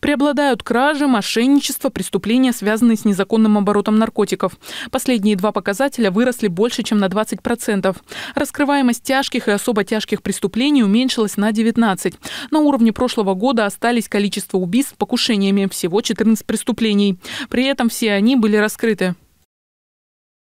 Преобладают кражи, мошенничество, преступления, связанные с незаконным оборотом наркотиков. Последние два показателя выросли больше, чем на 20%. Раскрываемость тяжких и особо тяжких преступлений уменьшилась на 19%. На уровне прошлого года остались количество убийств с покушениями, всего 14 преступлений. При этом все они были раскрыты.